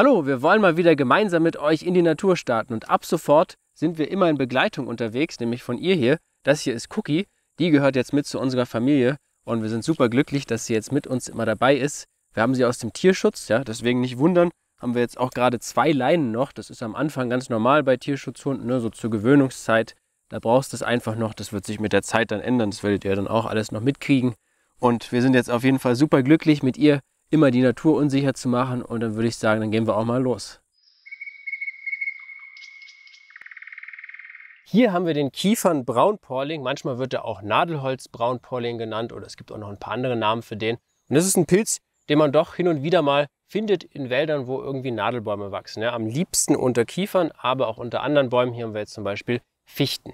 Hallo, wir wollen mal wieder gemeinsam mit euch in die Natur starten und ab sofort sind wir immer in Begleitung unterwegs, nämlich von ihr hier. Das hier ist Cookie, die gehört jetzt mit zu unserer Familie und wir sind super glücklich, dass sie jetzt mit uns immer dabei ist. Wir haben sie aus dem Tierschutz, ja, deswegen nicht wundern, haben wir jetzt auch gerade zwei Leinen noch. Das ist am Anfang ganz normal bei Tierschutzhunden, ne, so zur Gewöhnungszeit. Da brauchst du es einfach noch, das wird sich mit der Zeit dann ändern, das werdet ihr dann auch alles noch mitkriegen. Und wir sind jetzt auf jeden Fall super glücklich mit ihr immer die Natur unsicher zu machen. Und dann würde ich sagen, dann gehen wir auch mal los. Hier haben wir den Kiefern-Braunporling. Manchmal wird er auch Nadelholz-Braunporling genannt oder es gibt auch noch ein paar andere Namen für den. Und das ist ein Pilz, den man doch hin und wieder mal findet in Wäldern, wo irgendwie Nadelbäume wachsen. Ja, am liebsten unter Kiefern, aber auch unter anderen Bäumen. Hier haben wir jetzt zum Beispiel Fichten.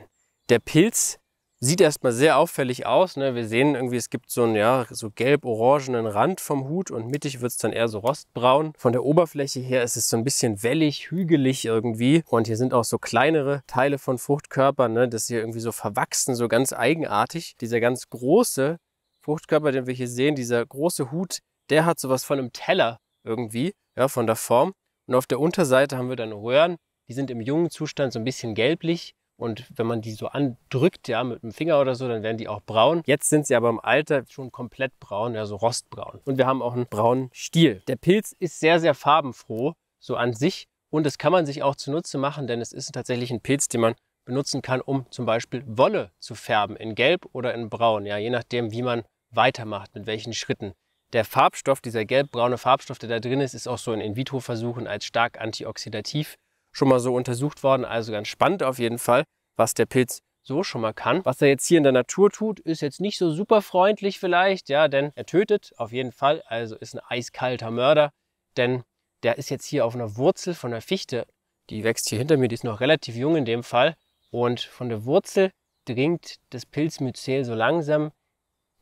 Der Pilz Sieht erstmal sehr auffällig aus. Ne? Wir sehen irgendwie, es gibt so einen ja, so gelb-orangenen Rand vom Hut und mittig wird es dann eher so rostbraun. Von der Oberfläche her ist es so ein bisschen wellig, hügelig irgendwie. Und hier sind auch so kleinere Teile von Fruchtkörpern, ne? das hier irgendwie so verwachsen, so ganz eigenartig. Dieser ganz große Fruchtkörper, den wir hier sehen, dieser große Hut, der hat sowas von einem Teller irgendwie, ja, von der Form. Und auf der Unterseite haben wir dann Röhren, die sind im jungen Zustand so ein bisschen gelblich und wenn man die so andrückt, ja, mit dem Finger oder so, dann werden die auch braun. Jetzt sind sie aber im Alter schon komplett braun, ja, so rostbraun. Und wir haben auch einen braunen Stiel. Der Pilz ist sehr, sehr farbenfroh, so an sich. Und das kann man sich auch zunutze machen, denn es ist tatsächlich ein Pilz, den man benutzen kann, um zum Beispiel Wolle zu färben in Gelb oder in Braun, ja, je nachdem, wie man weitermacht, mit welchen Schritten. Der Farbstoff, dieser gelbbraune Farbstoff, der da drin ist, ist auch so in In-vitro-Versuchen als stark antioxidativ schon mal so untersucht worden. Also ganz spannend auf jeden Fall, was der Pilz so schon mal kann. Was er jetzt hier in der Natur tut, ist jetzt nicht so super freundlich vielleicht, ja, denn er tötet auf jeden Fall, also ist ein eiskalter Mörder, denn der ist jetzt hier auf einer Wurzel von der Fichte, die wächst hier hinter mir, die ist noch relativ jung in dem Fall, und von der Wurzel dringt das Pilzmyzel so langsam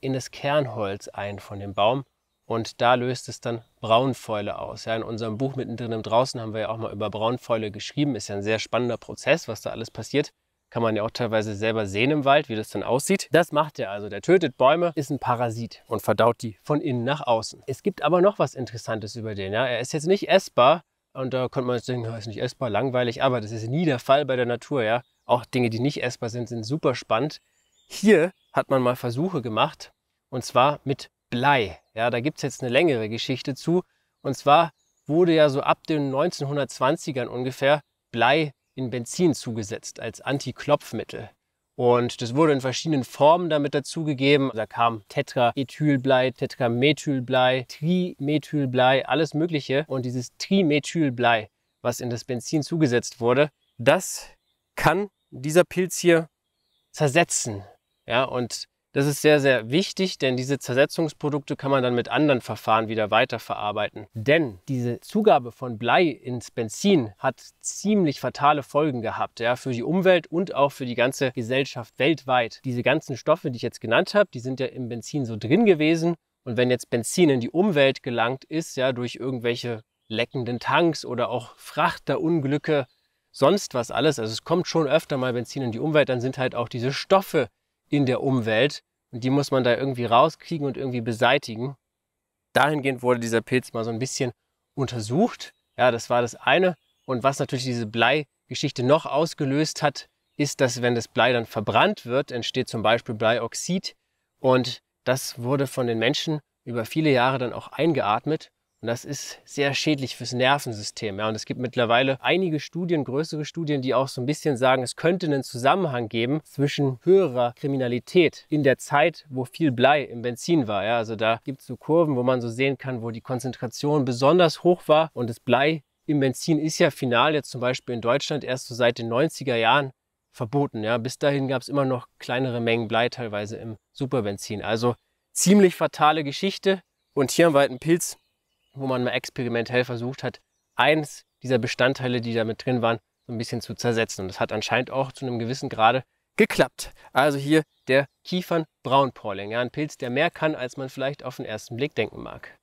in das Kernholz ein von dem Baum und da löst es dann Braunfäule aus. Ja, in unserem Buch mittendrin im Draußen haben wir ja auch mal über Braunfäule geschrieben. Ist ja ein sehr spannender Prozess, was da alles passiert. Kann man ja auch teilweise selber sehen im Wald, wie das dann aussieht. Das macht er also. Der tötet Bäume, ist ein Parasit und verdaut die von innen nach außen. Es gibt aber noch was Interessantes über den. Ja? Er ist jetzt nicht essbar und da könnte man jetzt denken, er ist nicht essbar, langweilig, aber das ist nie der Fall bei der Natur. Ja? Auch Dinge, die nicht essbar sind, sind super spannend. Hier hat man mal Versuche gemacht und zwar mit Blei. Ja, da gibt es jetzt eine längere Geschichte zu. Und zwar wurde ja so ab den 1920ern ungefähr Blei in Benzin zugesetzt als Antiklopfmittel. Und das wurde in verschiedenen Formen damit dazugegeben. Da kam Tetraethylblei, Tetramethylblei, Trimethylblei, alles Mögliche. Und dieses Trimethylblei, was in das Benzin zugesetzt wurde, das kann dieser Pilz hier zersetzen. Ja, und das ist sehr, sehr wichtig, denn diese Zersetzungsprodukte kann man dann mit anderen Verfahren wieder weiterverarbeiten. Denn diese Zugabe von Blei ins Benzin hat ziemlich fatale Folgen gehabt, ja, für die Umwelt und auch für die ganze Gesellschaft weltweit. Diese ganzen Stoffe, die ich jetzt genannt habe, die sind ja im Benzin so drin gewesen. Und wenn jetzt Benzin in die Umwelt gelangt ist, ja, durch irgendwelche leckenden Tanks oder auch Frachterunglücke, sonst was alles, also es kommt schon öfter mal Benzin in die Umwelt, dann sind halt auch diese Stoffe in der Umwelt. Und die muss man da irgendwie rauskriegen und irgendwie beseitigen. Dahingehend wurde dieser Pilz mal so ein bisschen untersucht. Ja, das war das eine. Und was natürlich diese Bleigeschichte noch ausgelöst hat, ist, dass wenn das Blei dann verbrannt wird, entsteht zum Beispiel Bleioxid. Und das wurde von den Menschen über viele Jahre dann auch eingeatmet. Und das ist sehr schädlich fürs Nervensystem. Ja. Und es gibt mittlerweile einige Studien, größere Studien, die auch so ein bisschen sagen, es könnte einen Zusammenhang geben zwischen höherer Kriminalität in der Zeit, wo viel Blei im Benzin war. Ja. Also da gibt es so Kurven, wo man so sehen kann, wo die Konzentration besonders hoch war und das Blei im Benzin ist ja final jetzt zum Beispiel in Deutschland erst so seit den 90er Jahren verboten. Ja. Bis dahin gab es immer noch kleinere Mengen Blei teilweise im Superbenzin. Also ziemlich fatale Geschichte. Und hier am weiten halt Pilz, wo man mal experimentell versucht hat, eins dieser Bestandteile, die da mit drin waren, so ein bisschen zu zersetzen. Und das hat anscheinend auch zu einem gewissen Grade geklappt. Also hier der Kiefernbraunporling, ja, ein Pilz, der mehr kann, als man vielleicht auf den ersten Blick denken mag.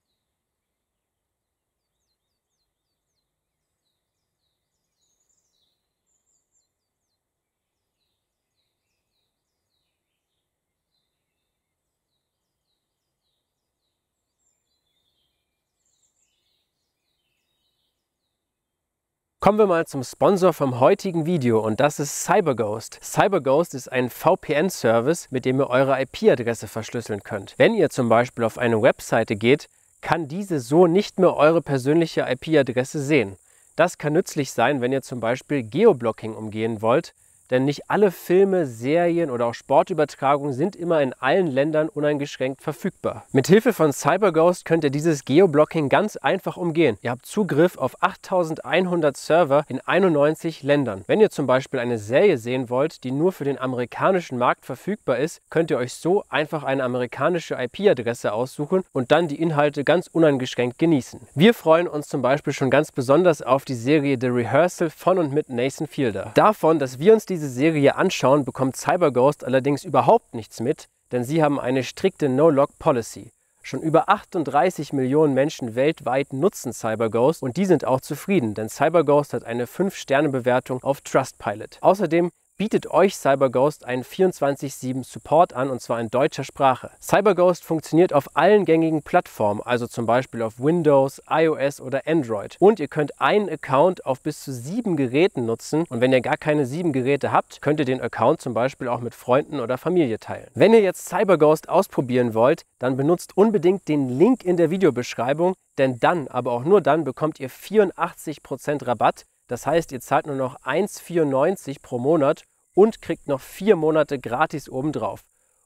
Kommen wir mal zum Sponsor vom heutigen Video und das ist CyberGhost. CyberGhost ist ein VPN-Service, mit dem ihr eure IP-Adresse verschlüsseln könnt. Wenn ihr zum Beispiel auf eine Webseite geht, kann diese so nicht mehr eure persönliche IP-Adresse sehen. Das kann nützlich sein, wenn ihr zum Beispiel Geoblocking umgehen wollt, denn nicht alle Filme, Serien oder auch Sportübertragungen sind immer in allen Ländern uneingeschränkt verfügbar. Mit Hilfe von CyberGhost könnt ihr dieses Geoblocking ganz einfach umgehen. Ihr habt Zugriff auf 8100 Server in 91 Ländern. Wenn ihr zum Beispiel eine Serie sehen wollt, die nur für den amerikanischen Markt verfügbar ist, könnt ihr euch so einfach eine amerikanische IP-Adresse aussuchen und dann die Inhalte ganz uneingeschränkt genießen. Wir freuen uns zum Beispiel schon ganz besonders auf die Serie The Rehearsal von und mit Nathan Fielder. Davon, dass wir uns diese diese Serie anschauen, bekommt CyberGhost allerdings überhaupt nichts mit, denn sie haben eine strikte No-Log-Policy. Schon über 38 Millionen Menschen weltweit nutzen CyberGhost und die sind auch zufrieden, denn CyberGhost hat eine 5-Sterne-Bewertung auf Trustpilot. Außerdem bietet euch CyberGhost einen 24-7 Support an und zwar in deutscher Sprache. CyberGhost funktioniert auf allen gängigen Plattformen, also zum Beispiel auf Windows, iOS oder Android. Und ihr könnt einen Account auf bis zu sieben Geräten nutzen und wenn ihr gar keine sieben Geräte habt, könnt ihr den Account zum Beispiel auch mit Freunden oder Familie teilen. Wenn ihr jetzt CyberGhost ausprobieren wollt, dann benutzt unbedingt den Link in der Videobeschreibung, denn dann, aber auch nur dann, bekommt ihr 84% Rabatt das heißt, ihr zahlt nur noch 1,94 pro Monat und kriegt noch vier Monate gratis obendrauf.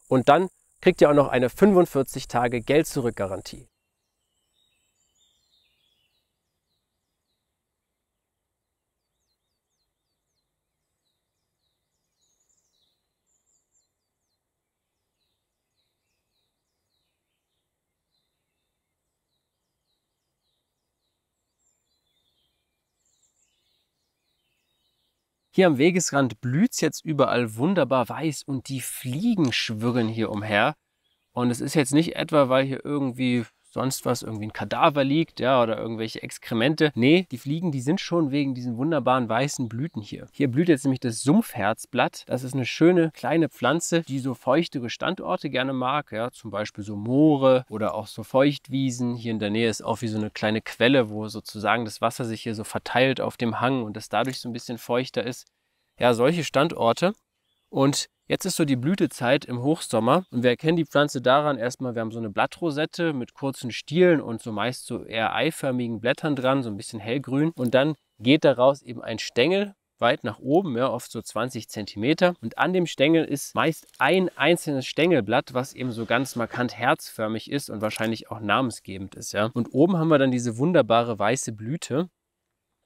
Und dann kriegt ihr auch noch eine 45 Tage Geld-Zurück-Garantie. Hier am Wegesrand blüht's jetzt überall wunderbar weiß und die Fliegen schwirren hier umher. Und es ist jetzt nicht etwa, weil hier irgendwie sonst was, irgendwie ein Kadaver liegt, ja, oder irgendwelche Exkremente. Nee, die Fliegen, die sind schon wegen diesen wunderbaren weißen Blüten hier. Hier blüht jetzt nämlich das Sumpfherzblatt. Das ist eine schöne kleine Pflanze, die so feuchtere Standorte gerne mag, ja, zum Beispiel so Moore oder auch so Feuchtwiesen. Hier in der Nähe ist auch wie so eine kleine Quelle, wo sozusagen das Wasser sich hier so verteilt auf dem Hang und das dadurch so ein bisschen feuchter ist. Ja, solche Standorte. Und Jetzt ist so die Blütezeit im Hochsommer und wir erkennen die Pflanze daran erstmal, wir haben so eine Blattrosette mit kurzen Stielen und so meist so eher eiförmigen Blättern dran, so ein bisschen hellgrün und dann geht daraus eben ein Stängel weit nach oben, ja, oft so 20 cm Und an dem Stängel ist meist ein einzelnes Stängelblatt, was eben so ganz markant herzförmig ist und wahrscheinlich auch namensgebend ist. Ja. Und oben haben wir dann diese wunderbare weiße Blüte.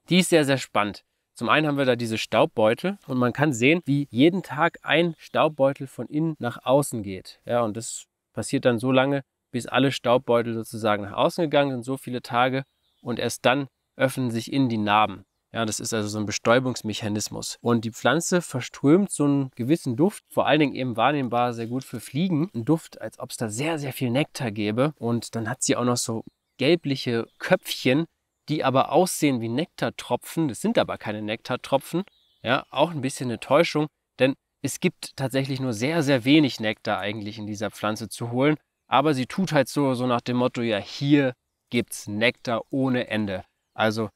Die ist sehr, sehr spannend. Zum einen haben wir da diese Staubbeutel und man kann sehen, wie jeden Tag ein Staubbeutel von innen nach außen geht. Ja, und das passiert dann so lange, bis alle Staubbeutel sozusagen nach außen gegangen sind, so viele Tage und erst dann öffnen sich innen die Narben. Ja, das ist also so ein Bestäubungsmechanismus. Und die Pflanze verströmt so einen gewissen Duft, vor allen Dingen eben wahrnehmbar sehr gut für Fliegen. Ein Duft, als ob es da sehr, sehr viel Nektar gäbe. Und dann hat sie auch noch so gelbliche Köpfchen, die aber aussehen wie Nektartropfen. Das sind aber keine Nektartropfen. Ja, auch ein bisschen eine Täuschung, denn es gibt tatsächlich nur sehr, sehr wenig Nektar eigentlich in dieser Pflanze zu holen. Aber sie tut halt so, so nach dem Motto, ja, hier gibt's Nektar ohne Ende. Also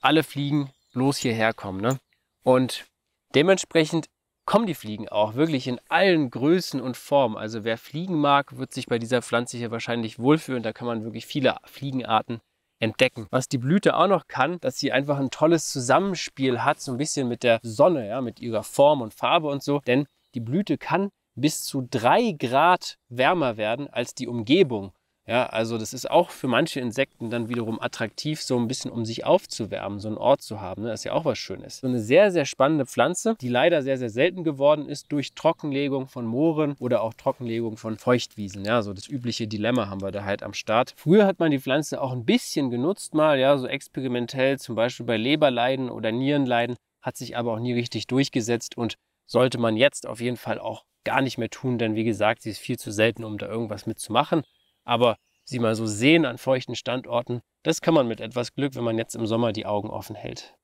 alle Fliegen bloß hierher kommen. Ne? Und dementsprechend kommen die Fliegen auch wirklich in allen Größen und Formen. Also wer Fliegen mag, wird sich bei dieser Pflanze hier wahrscheinlich wohlfühlen. Da kann man wirklich viele Fliegenarten entdecken. Was die Blüte auch noch kann, dass sie einfach ein tolles Zusammenspiel hat, so ein bisschen mit der Sonne, ja, mit ihrer Form und Farbe und so. Denn die Blüte kann bis zu drei Grad wärmer werden als die Umgebung. Ja, also das ist auch für manche Insekten dann wiederum attraktiv, so ein bisschen um sich aufzuwärmen, so einen Ort zu haben. Ne? Das ist ja auch was Schönes. So eine sehr, sehr spannende Pflanze, die leider sehr, sehr selten geworden ist durch Trockenlegung von Mooren oder auch Trockenlegung von Feuchtwiesen. Ja, so das übliche Dilemma haben wir da halt am Start. Früher hat man die Pflanze auch ein bisschen genutzt mal, ja, so experimentell, zum Beispiel bei Leberleiden oder Nierenleiden, hat sich aber auch nie richtig durchgesetzt und sollte man jetzt auf jeden Fall auch gar nicht mehr tun, denn wie gesagt, sie ist viel zu selten, um da irgendwas mitzumachen. Aber sie mal so sehen an feuchten Standorten, das kann man mit etwas Glück, wenn man jetzt im Sommer die Augen offen hält.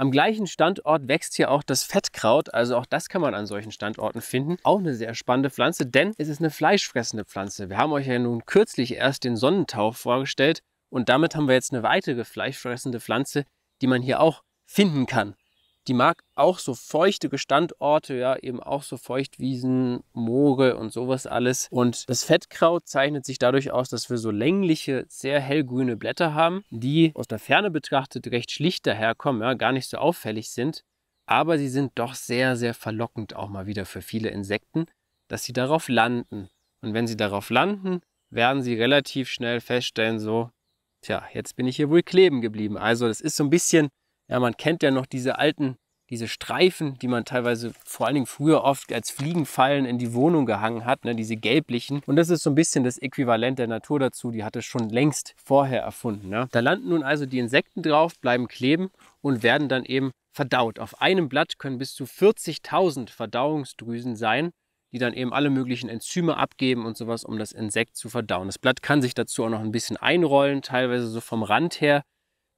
Am gleichen Standort wächst hier auch das Fettkraut, also auch das kann man an solchen Standorten finden. Auch eine sehr spannende Pflanze, denn es ist eine fleischfressende Pflanze. Wir haben euch ja nun kürzlich erst den Sonnentau vorgestellt und damit haben wir jetzt eine weitere fleischfressende Pflanze, die man hier auch finden kann die mag auch so feuchte Standorte, ja, eben auch so Feuchtwiesen, Moore und sowas alles. Und das Fettkraut zeichnet sich dadurch aus, dass wir so längliche, sehr hellgrüne Blätter haben, die aus der Ferne betrachtet recht schlicht daherkommen, ja, gar nicht so auffällig sind. Aber sie sind doch sehr, sehr verlockend auch mal wieder für viele Insekten, dass sie darauf landen. Und wenn sie darauf landen, werden sie relativ schnell feststellen, so, tja, jetzt bin ich hier wohl kleben geblieben. Also das ist so ein bisschen ja, man kennt ja noch diese alten, diese Streifen, die man teilweise vor allen Dingen früher oft als Fliegenfallen in die Wohnung gehangen hat, ne, diese gelblichen. Und das ist so ein bisschen das Äquivalent der Natur dazu, die hatte schon längst vorher erfunden. Ne? Da landen nun also die Insekten drauf, bleiben kleben und werden dann eben verdaut. Auf einem Blatt können bis zu 40.000 Verdauungsdrüsen sein, die dann eben alle möglichen Enzyme abgeben und sowas, um das Insekt zu verdauen. Das Blatt kann sich dazu auch noch ein bisschen einrollen, teilweise so vom Rand her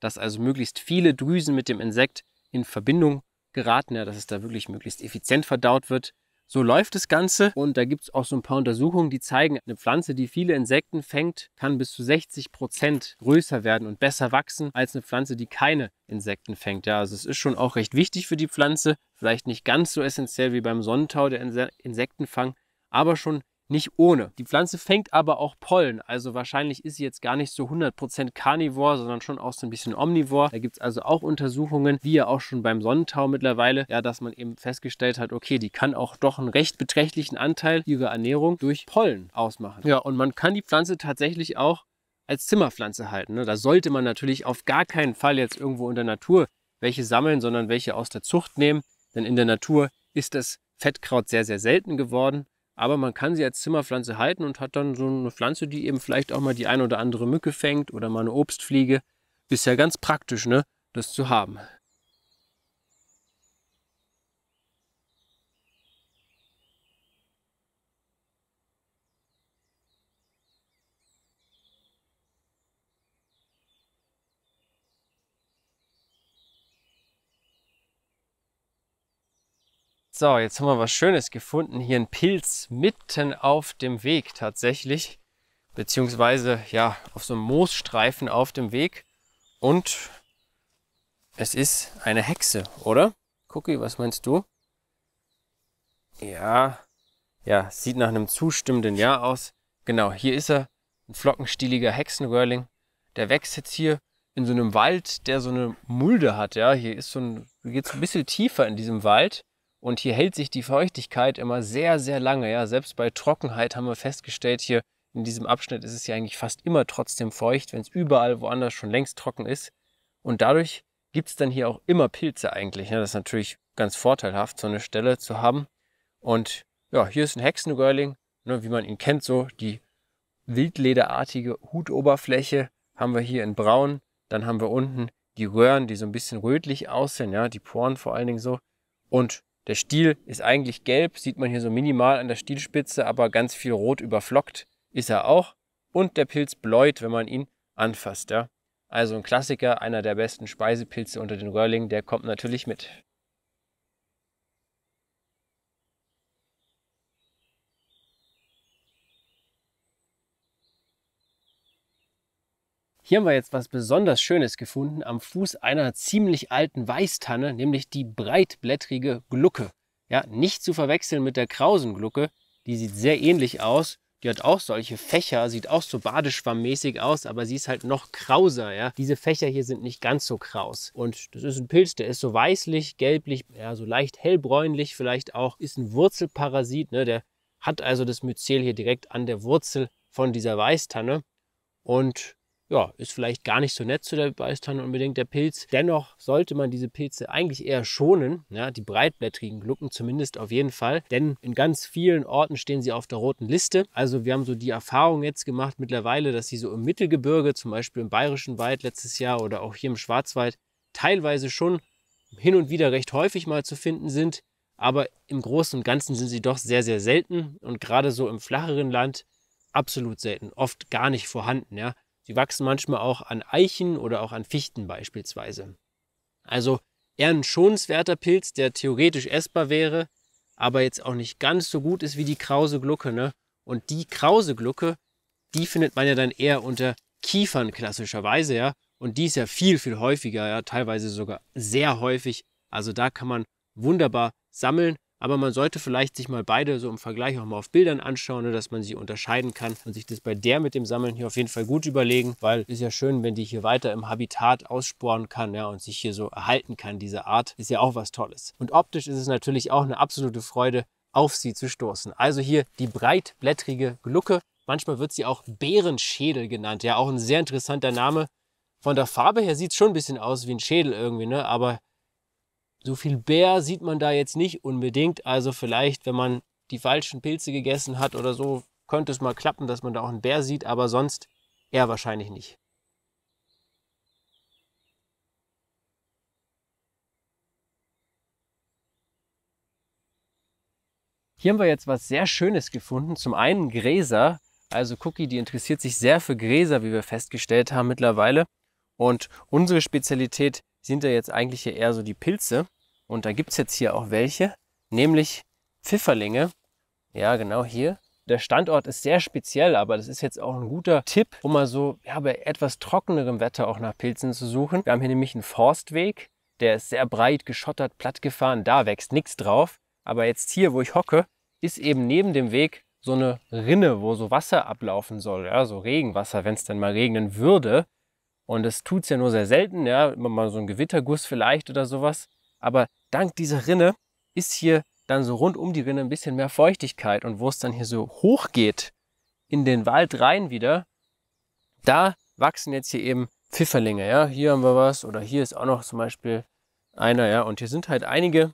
dass also möglichst viele Drüsen mit dem Insekt in Verbindung geraten, ja, dass es da wirklich möglichst effizient verdaut wird. So läuft das Ganze und da gibt es auch so ein paar Untersuchungen, die zeigen, eine Pflanze, die viele Insekten fängt, kann bis zu 60 Prozent größer werden und besser wachsen als eine Pflanze, die keine Insekten fängt. Ja, also es ist schon auch recht wichtig für die Pflanze, vielleicht nicht ganz so essentiell wie beim Sonnentau der Insektenfang, aber schon nicht ohne. Die Pflanze fängt aber auch Pollen, also wahrscheinlich ist sie jetzt gar nicht so 100% Carnivore, sondern schon auch so ein bisschen Omnivore. Da gibt es also auch Untersuchungen, wie ja auch schon beim Sonnentau mittlerweile, ja, dass man eben festgestellt hat, okay, die kann auch doch einen recht beträchtlichen Anteil ihrer Ernährung durch Pollen ausmachen. Ja, und man kann die Pflanze tatsächlich auch als Zimmerpflanze halten. Ne? Da sollte man natürlich auf gar keinen Fall jetzt irgendwo in der Natur welche sammeln, sondern welche aus der Zucht nehmen. Denn in der Natur ist das Fettkraut sehr, sehr selten geworden. Aber man kann sie als Zimmerpflanze halten und hat dann so eine Pflanze, die eben vielleicht auch mal die ein oder andere Mücke fängt oder mal eine Obstfliege. Ist ja ganz praktisch, ne, das zu haben. So, jetzt haben wir was Schönes gefunden. Hier ein Pilz mitten auf dem Weg tatsächlich. Beziehungsweise, ja, auf so einem Moosstreifen auf dem Weg. Und es ist eine Hexe, oder? Cookie, was meinst du? Ja, ja, sieht nach einem zustimmenden Ja aus. Genau, hier ist er, ein flockenstieliger Hexenröhrling. Der wächst jetzt hier in so einem Wald, der so eine Mulde hat, ja. Hier ist so ein, geht's ein bisschen tiefer in diesem Wald. Und hier hält sich die Feuchtigkeit immer sehr, sehr lange. Ja, selbst bei Trockenheit haben wir festgestellt, hier in diesem Abschnitt ist es ja eigentlich fast immer trotzdem feucht, wenn es überall woanders schon längst trocken ist. Und dadurch gibt es dann hier auch immer Pilze eigentlich. Ne? Das ist natürlich ganz vorteilhaft, so eine Stelle zu haben. Und ja, hier ist ein Hexengirling, ne? wie man ihn kennt, so die wildlederartige Hutoberfläche haben wir hier in braun. Dann haben wir unten die Röhren, die so ein bisschen rötlich aussehen, ja, die Poren vor allen Dingen so. Und der Stiel ist eigentlich gelb, sieht man hier so minimal an der Stielspitze, aber ganz viel rot überflockt ist er auch. Und der Pilz bläut, wenn man ihn anfasst. Ja? Also ein Klassiker, einer der besten Speisepilze unter den Röhrlingen, der kommt natürlich mit. Hier haben wir jetzt was besonders Schönes gefunden am Fuß einer ziemlich alten Weißtanne, nämlich die breitblättrige Glucke. Ja, nicht zu verwechseln mit der Krausenglucke, die sieht sehr ähnlich aus. Die hat auch solche Fächer, sieht auch so badeschwammmäßig aus, aber sie ist halt noch krauser. Ja? Diese Fächer hier sind nicht ganz so kraus. Und das ist ein Pilz, der ist so weißlich, gelblich, ja, so leicht hellbräunlich vielleicht auch. Ist ein Wurzelparasit, ne? der hat also das Myzel hier direkt an der Wurzel von dieser Weißtanne. Und ja, ist vielleicht gar nicht so nett zu der Beißtanne unbedingt der Pilz. Dennoch sollte man diese Pilze eigentlich eher schonen, ja, die breitblättrigen Glucken zumindest auf jeden Fall, denn in ganz vielen Orten stehen sie auf der roten Liste. Also wir haben so die Erfahrung jetzt gemacht mittlerweile, dass sie so im Mittelgebirge, zum Beispiel im Bayerischen Wald letztes Jahr oder auch hier im Schwarzwald, teilweise schon hin und wieder recht häufig mal zu finden sind. Aber im Großen und Ganzen sind sie doch sehr, sehr selten und gerade so im flacheren Land absolut selten, oft gar nicht vorhanden. Ja. Die wachsen manchmal auch an Eichen oder auch an Fichten beispielsweise. Also eher ein schonenswerter Pilz, der theoretisch essbar wäre, aber jetzt auch nicht ganz so gut ist wie die krause Glucke. Ne? Und die krause Glucke, die findet man ja dann eher unter Kiefern klassischerweise, ja. Und die ist ja viel, viel häufiger, ja, teilweise sogar sehr häufig. Also da kann man wunderbar sammeln aber man sollte vielleicht sich mal beide so im Vergleich auch mal auf Bildern anschauen, ne, dass man sie unterscheiden kann und sich das bei der mit dem Sammeln hier auf jeden Fall gut überlegen, weil ist ja schön, wenn die hier weiter im Habitat aussporen kann ja, und sich hier so erhalten kann, diese Art, ist ja auch was Tolles. Und optisch ist es natürlich auch eine absolute Freude, auf sie zu stoßen. Also hier die breitblättrige Glucke. Manchmal wird sie auch Bärenschädel genannt. Ja, auch ein sehr interessanter Name. Von der Farbe her sieht es schon ein bisschen aus wie ein Schädel irgendwie, ne? aber so viel Bär sieht man da jetzt nicht unbedingt. Also vielleicht, wenn man die falschen Pilze gegessen hat oder so, könnte es mal klappen, dass man da auch einen Bär sieht, aber sonst eher wahrscheinlich nicht. Hier haben wir jetzt was sehr Schönes gefunden. Zum einen Gräser. Also Cookie, die interessiert sich sehr für Gräser, wie wir festgestellt haben mittlerweile. Und unsere Spezialität sind ja jetzt eigentlich hier eher so die Pilze. Und da gibt es jetzt hier auch welche, nämlich Pfifferlinge. Ja, genau hier. Der Standort ist sehr speziell, aber das ist jetzt auch ein guter Tipp, um mal so ja, bei etwas trockenerem Wetter auch nach Pilzen zu suchen. Wir haben hier nämlich einen Forstweg, der ist sehr breit, geschottert, plattgefahren. Da wächst nichts drauf. Aber jetzt hier, wo ich hocke, ist eben neben dem Weg so eine Rinne, wo so Wasser ablaufen soll, ja, so Regenwasser, wenn es dann mal regnen würde. Und das tut es ja nur sehr selten, ja, immer mal so ein Gewitterguss vielleicht oder sowas. Aber dank dieser Rinne ist hier dann so rund um die Rinne ein bisschen mehr Feuchtigkeit. Und wo es dann hier so hoch geht, in den Wald rein wieder, da wachsen jetzt hier eben Pfifferlinge. Ja, hier haben wir was oder hier ist auch noch zum Beispiel einer. Ja, und hier sind halt einige,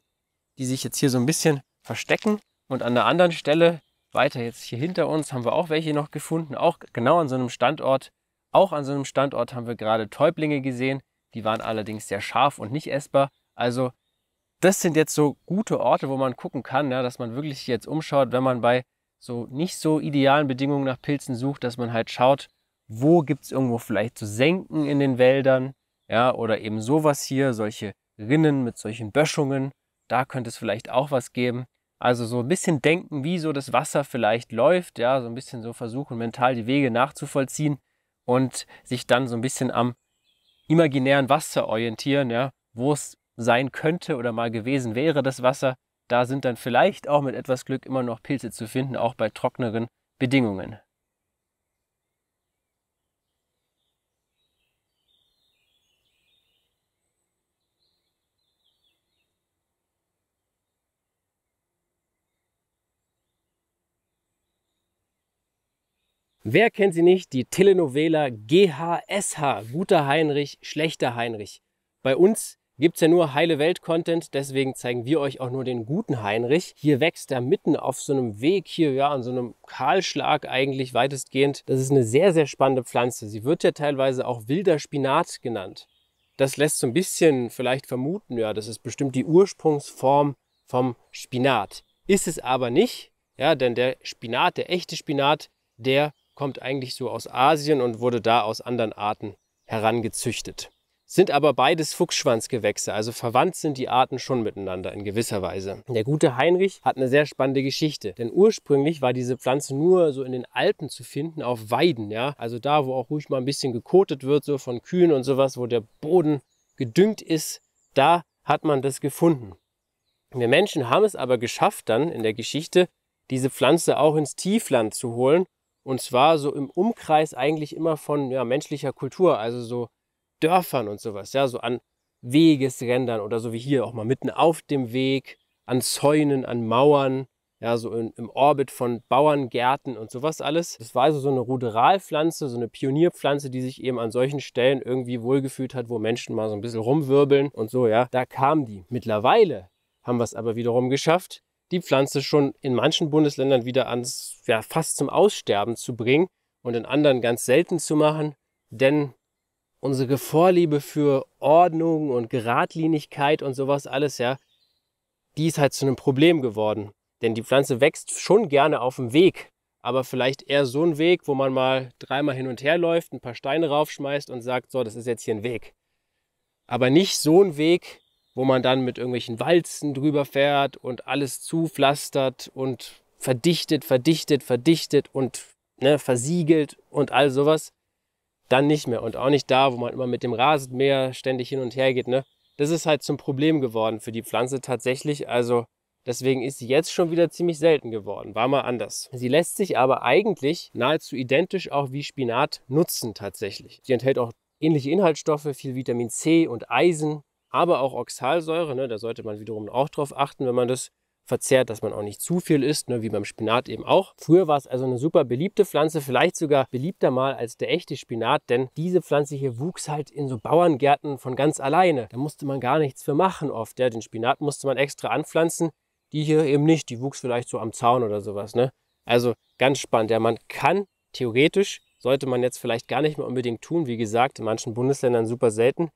die sich jetzt hier so ein bisschen verstecken. Und an der anderen Stelle, weiter jetzt hier hinter uns, haben wir auch welche noch gefunden, auch genau an so einem Standort, auch an so einem Standort haben wir gerade Täublinge gesehen. Die waren allerdings sehr scharf und nicht essbar. Also das sind jetzt so gute Orte, wo man gucken kann, ja, dass man wirklich jetzt umschaut, wenn man bei so nicht so idealen Bedingungen nach Pilzen sucht, dass man halt schaut, wo gibt es irgendwo vielleicht so Senken in den Wäldern, ja, oder eben sowas hier, solche Rinnen mit solchen Böschungen, da könnte es vielleicht auch was geben. Also so ein bisschen denken, wie so das Wasser vielleicht läuft, ja, so ein bisschen so versuchen, mental die Wege nachzuvollziehen und sich dann so ein bisschen am imaginären Wasser orientieren, ja, wo es sein könnte oder mal gewesen wäre, das Wasser. Da sind dann vielleicht auch mit etwas Glück immer noch Pilze zu finden, auch bei trockneren Bedingungen. Wer kennt sie nicht? Die Telenovela GHSH. Guter Heinrich, schlechter Heinrich. Bei uns gibt es ja nur heile Welt-Content, deswegen zeigen wir euch auch nur den guten Heinrich. Hier wächst er mitten auf so einem Weg, hier ja an so einem Kahlschlag eigentlich weitestgehend. Das ist eine sehr, sehr spannende Pflanze. Sie wird ja teilweise auch wilder Spinat genannt. Das lässt so ein bisschen vielleicht vermuten, ja, das ist bestimmt die Ursprungsform vom Spinat. Ist es aber nicht, ja, denn der Spinat, der echte Spinat, der kommt eigentlich so aus Asien und wurde da aus anderen Arten herangezüchtet. Sind aber beides Fuchsschwanzgewächse, also verwandt sind die Arten schon miteinander in gewisser Weise. Der gute Heinrich hat eine sehr spannende Geschichte, denn ursprünglich war diese Pflanze nur so in den Alpen zu finden, auf Weiden, ja, also da, wo auch ruhig mal ein bisschen gekotet wird, so von Kühen und sowas, wo der Boden gedüngt ist, da hat man das gefunden. Wir Menschen haben es aber geschafft, dann in der Geschichte diese Pflanze auch ins Tiefland zu holen und zwar so im Umkreis eigentlich immer von ja, menschlicher Kultur, also so Dörfern und sowas, ja, so an Wegesrändern oder so wie hier auch mal mitten auf dem Weg, an Zäunen, an Mauern, ja, so in, im Orbit von Bauerngärten und sowas alles. Das war also so eine Ruderalpflanze, so eine Pionierpflanze, die sich eben an solchen Stellen irgendwie wohlgefühlt hat, wo Menschen mal so ein bisschen rumwirbeln und so, ja. Da kam die. Mittlerweile haben wir es aber wiederum geschafft, die Pflanze schon in manchen Bundesländern wieder ans, ja, fast zum Aussterben zu bringen und in anderen ganz selten zu machen, denn unsere Vorliebe für Ordnung und Geradlinigkeit und sowas alles, ja, die ist halt zu einem Problem geworden. Denn die Pflanze wächst schon gerne auf dem Weg, aber vielleicht eher so ein Weg, wo man mal dreimal hin und her läuft, ein paar Steine raufschmeißt und sagt, so, das ist jetzt hier ein Weg. Aber nicht so ein Weg, wo man dann mit irgendwelchen Walzen drüber fährt und alles zupflastert und verdichtet, verdichtet, verdichtet und ne, versiegelt und all sowas. Dann nicht mehr. Und auch nicht da, wo man immer mit dem Rasenmäher ständig hin und her geht. Ne? Das ist halt zum Problem geworden für die Pflanze tatsächlich. Also Deswegen ist sie jetzt schon wieder ziemlich selten geworden. War mal anders. Sie lässt sich aber eigentlich nahezu identisch auch wie Spinat nutzen tatsächlich. Sie enthält auch ähnliche Inhaltsstoffe, viel Vitamin C und Eisen aber auch Oxalsäure, ne, da sollte man wiederum auch drauf achten, wenn man das verzehrt, dass man auch nicht zu viel isst, ne, wie beim Spinat eben auch. Früher war es also eine super beliebte Pflanze, vielleicht sogar beliebter mal als der echte Spinat, denn diese Pflanze hier wuchs halt in so Bauerngärten von ganz alleine. Da musste man gar nichts für machen oft. Ja. Den Spinat musste man extra anpflanzen, die hier eben nicht. Die wuchs vielleicht so am Zaun oder sowas. Ne? Also ganz spannend. Ja, man kann theoretisch, sollte man jetzt vielleicht gar nicht mehr unbedingt tun, wie gesagt, in manchen Bundesländern super selten,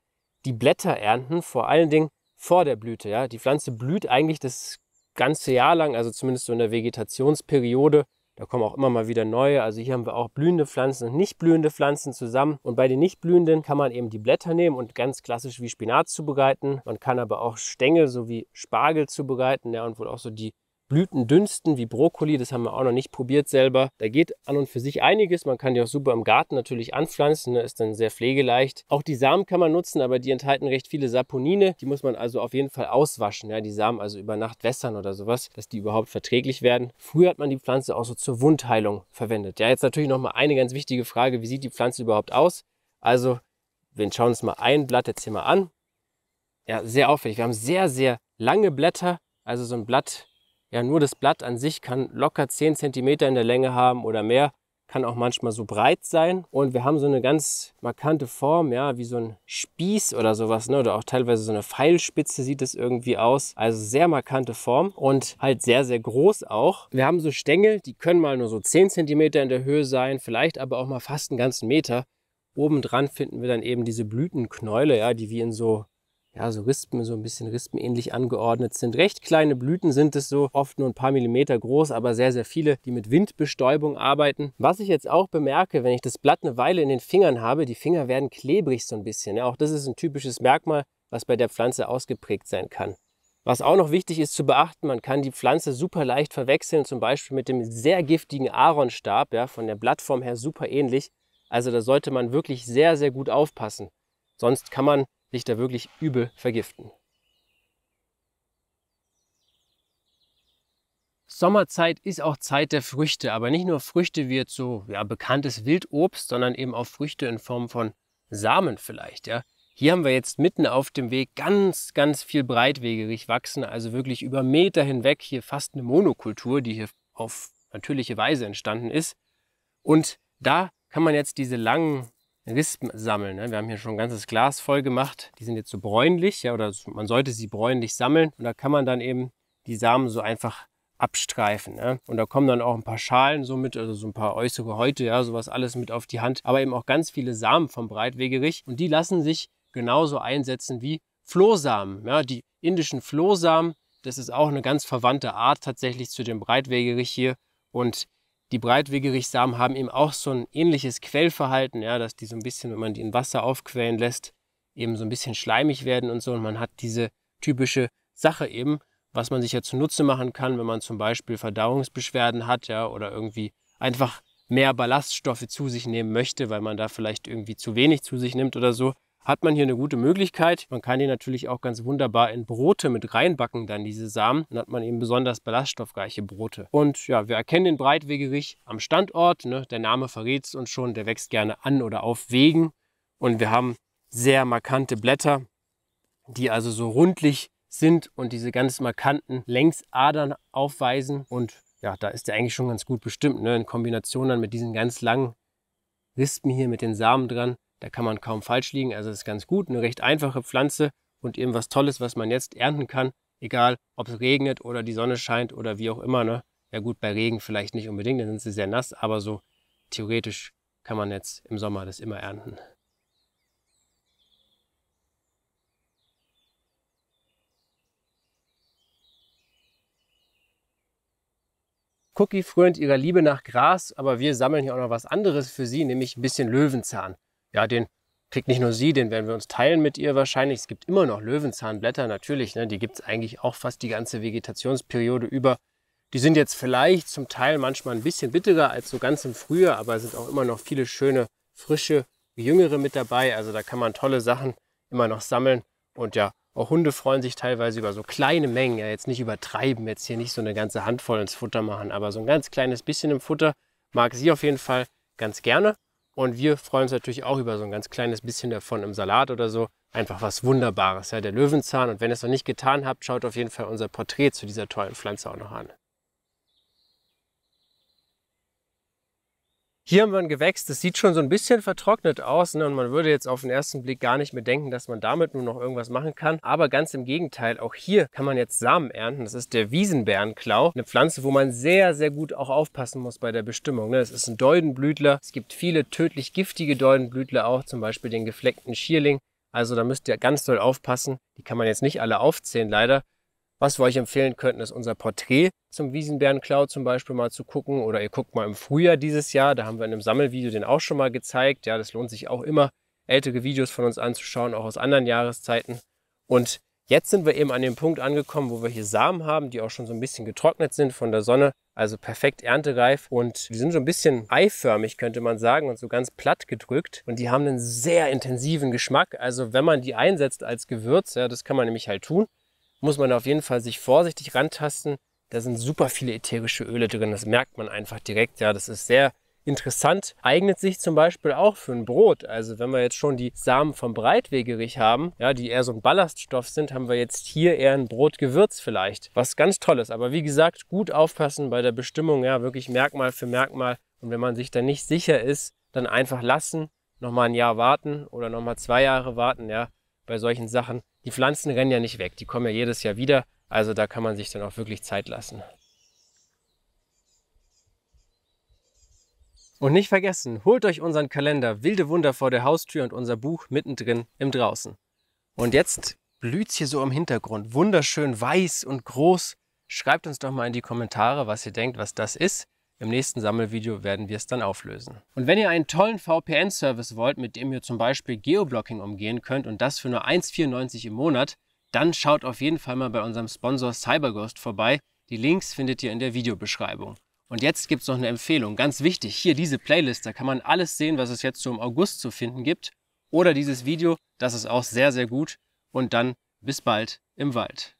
die Blätter ernten, vor allen Dingen vor der Blüte. Ja? Die Pflanze blüht eigentlich das ganze Jahr lang, also zumindest so in der Vegetationsperiode. Da kommen auch immer mal wieder neue. Also hier haben wir auch blühende Pflanzen und nicht blühende Pflanzen zusammen. Und bei den nicht blühenden kann man eben die Blätter nehmen und ganz klassisch wie Spinat zubereiten. Man kann aber auch Stängel sowie Spargel zubereiten ja, und wohl auch so die Blüten dünsten wie Brokkoli, das haben wir auch noch nicht probiert selber. Da geht an und für sich einiges. Man kann die auch super im Garten natürlich anpflanzen, ne? ist dann sehr pflegeleicht. Auch die Samen kann man nutzen, aber die enthalten recht viele Saponine. Die muss man also auf jeden Fall auswaschen. Ja? Die Samen also über Nacht wässern oder sowas, dass die überhaupt verträglich werden. Früher hat man die Pflanze auch so zur Wundheilung verwendet. Ja, jetzt natürlich nochmal eine ganz wichtige Frage, wie sieht die Pflanze überhaupt aus? Also, wir schauen uns mal ein Blatt jetzt hier mal an. Ja, sehr auffällig. Wir haben sehr, sehr lange Blätter. Also so ein Blatt ja nur das Blatt an sich kann locker 10 cm in der Länge haben oder mehr, kann auch manchmal so breit sein. Und wir haben so eine ganz markante Form, ja, wie so ein Spieß oder sowas, ne? oder auch teilweise so eine Pfeilspitze sieht es irgendwie aus. Also sehr markante Form und halt sehr, sehr groß auch. Wir haben so Stängel, die können mal nur so 10 cm in der Höhe sein, vielleicht aber auch mal fast einen ganzen Meter. Obendran finden wir dann eben diese Blütenknäule, ja, die wie in so ja, so Rispen, so ein bisschen rispenähnlich angeordnet sind. Recht kleine Blüten sind es so, oft nur ein paar Millimeter groß, aber sehr, sehr viele, die mit Windbestäubung arbeiten. Was ich jetzt auch bemerke, wenn ich das Blatt eine Weile in den Fingern habe, die Finger werden klebrig so ein bisschen. Ja, auch das ist ein typisches Merkmal, was bei der Pflanze ausgeprägt sein kann. Was auch noch wichtig ist zu beachten, man kann die Pflanze super leicht verwechseln, zum Beispiel mit dem sehr giftigen Aaronstab, ja, von der Blattform her super ähnlich. Also da sollte man wirklich sehr, sehr gut aufpassen. Sonst kann man sich da wirklich übel vergiften. Sommerzeit ist auch Zeit der Früchte, aber nicht nur Früchte wie jetzt so ja, bekanntes Wildobst, sondern eben auch Früchte in Form von Samen vielleicht. Ja. Hier haben wir jetzt mitten auf dem Weg ganz, ganz viel breitwegerig wachsen, also wirklich über Meter hinweg hier fast eine Monokultur, die hier auf natürliche Weise entstanden ist. Und da kann man jetzt diese langen Rispen sammeln. Ne? Wir haben hier schon ein ganzes Glas voll gemacht. Die sind jetzt so bräunlich, ja, oder man sollte sie bräunlich sammeln. Und da kann man dann eben die Samen so einfach abstreifen. Ne? Und da kommen dann auch ein paar Schalen so mit, also so ein paar äußere Häute, ja, sowas alles mit auf die Hand. Aber eben auch ganz viele Samen vom Breitwegerich. Und die lassen sich genauso einsetzen wie Flohsamen. Ja? Die indischen Flohsamen, das ist auch eine ganz verwandte Art tatsächlich zu dem Breitwegerich hier. Und die Breitwegerichsamen haben eben auch so ein ähnliches Quellverhalten, ja, dass die so ein bisschen, wenn man die in Wasser aufquellen lässt, eben so ein bisschen schleimig werden und so. Und man hat diese typische Sache eben, was man sich ja zunutze machen kann, wenn man zum Beispiel Verdauungsbeschwerden hat, ja, oder irgendwie einfach mehr Ballaststoffe zu sich nehmen möchte, weil man da vielleicht irgendwie zu wenig zu sich nimmt oder so, hat man hier eine gute Möglichkeit. Man kann die natürlich auch ganz wunderbar in Brote mit reinbacken, dann diese Samen. Dann hat man eben besonders ballaststoffreiche Brote. Und ja, wir erkennen den Breitwegerich am Standort. Ne? Der Name verrät es uns schon, der wächst gerne an oder auf Wegen. Und wir haben sehr markante Blätter, die also so rundlich sind und diese ganz markanten Längsadern aufweisen. Und ja, da ist der eigentlich schon ganz gut bestimmt. Ne? In Kombination dann mit diesen ganz langen Rispen hier mit den Samen dran da kann man kaum falsch liegen, also ist ganz gut. Eine recht einfache Pflanze und eben was Tolles, was man jetzt ernten kann, egal ob es regnet oder die Sonne scheint oder wie auch immer. Ne? Ja gut, bei Regen vielleicht nicht unbedingt, dann sind sie sehr nass, aber so theoretisch kann man jetzt im Sommer das immer ernten. Cookie frönt ihrer Liebe nach Gras, aber wir sammeln hier auch noch was anderes für sie, nämlich ein bisschen Löwenzahn ja, den kriegt nicht nur sie, den werden wir uns teilen mit ihr wahrscheinlich. Es gibt immer noch Löwenzahnblätter, natürlich, ne, die gibt es eigentlich auch fast die ganze Vegetationsperiode über. Die sind jetzt vielleicht zum Teil manchmal ein bisschen bitterer als so ganz im Frühjahr, aber es sind auch immer noch viele schöne, frische, jüngere mit dabei. Also da kann man tolle Sachen immer noch sammeln. Und ja, auch Hunde freuen sich teilweise über so kleine Mengen. Ja, jetzt nicht übertreiben, jetzt hier nicht so eine ganze Handvoll ins Futter machen, aber so ein ganz kleines bisschen im Futter mag sie auf jeden Fall ganz gerne. Und wir freuen uns natürlich auch über so ein ganz kleines bisschen davon im Salat oder so. Einfach was Wunderbares, ja, der Löwenzahn. Und wenn ihr es noch nicht getan habt, schaut auf jeden Fall unser Porträt zu dieser tollen Pflanze auch noch an. Hier haben wir ein Gewächs, das sieht schon so ein bisschen vertrocknet aus ne? und man würde jetzt auf den ersten Blick gar nicht mehr denken, dass man damit nur noch irgendwas machen kann. Aber ganz im Gegenteil, auch hier kann man jetzt Samen ernten. Das ist der Wiesenbärenklau, eine Pflanze, wo man sehr, sehr gut auch aufpassen muss bei der Bestimmung. Ne? Es ist ein Deudenblütler, es gibt viele tödlich giftige Deudenblütler auch, zum Beispiel den gefleckten Schierling. Also da müsst ihr ganz doll aufpassen. Die kann man jetzt nicht alle aufzählen leider, was wir euch empfehlen könnten, ist unser Porträt zum Wiesenbärenklau zum Beispiel mal zu gucken oder ihr guckt mal im Frühjahr dieses Jahr, da haben wir in einem Sammelvideo den auch schon mal gezeigt. Ja, das lohnt sich auch immer, ältere Videos von uns anzuschauen, auch aus anderen Jahreszeiten. Und jetzt sind wir eben an dem Punkt angekommen, wo wir hier Samen haben, die auch schon so ein bisschen getrocknet sind von der Sonne, also perfekt erntereif und die sind so ein bisschen eiförmig, könnte man sagen, und so ganz platt gedrückt und die haben einen sehr intensiven Geschmack. Also wenn man die einsetzt als Gewürz, ja, das kann man nämlich halt tun, muss man auf jeden Fall sich vorsichtig rantasten. Da sind super viele ätherische Öle drin. Das merkt man einfach direkt. Ja, das ist sehr interessant. Eignet sich zum Beispiel auch für ein Brot. Also wenn wir jetzt schon die Samen vom Breitwegerich haben, ja, die eher so ein Ballaststoff sind, haben wir jetzt hier eher ein Brotgewürz vielleicht. Was ganz Tolles. Aber wie gesagt, gut aufpassen bei der Bestimmung. Ja, wirklich Merkmal für Merkmal. Und wenn man sich da nicht sicher ist, dann einfach lassen. Nochmal ein Jahr warten oder nochmal zwei Jahre warten. Ja, bei solchen Sachen die Pflanzen rennen ja nicht weg, die kommen ja jedes Jahr wieder, also da kann man sich dann auch wirklich Zeit lassen. Und nicht vergessen, holt euch unseren Kalender Wilde Wunder vor der Haustür und unser Buch mittendrin im Draußen. Und jetzt blüht es hier so im Hintergrund, wunderschön weiß und groß. Schreibt uns doch mal in die Kommentare, was ihr denkt, was das ist. Im nächsten Sammelvideo werden wir es dann auflösen. Und wenn ihr einen tollen VPN-Service wollt, mit dem ihr zum Beispiel Geoblocking umgehen könnt und das für nur 1,94 im Monat, dann schaut auf jeden Fall mal bei unserem Sponsor CyberGhost vorbei. Die Links findet ihr in der Videobeschreibung. Und jetzt gibt es noch eine Empfehlung, ganz wichtig, hier diese Playlist, da kann man alles sehen, was es jetzt so im August zu finden gibt. Oder dieses Video, das ist auch sehr, sehr gut. Und dann bis bald im Wald.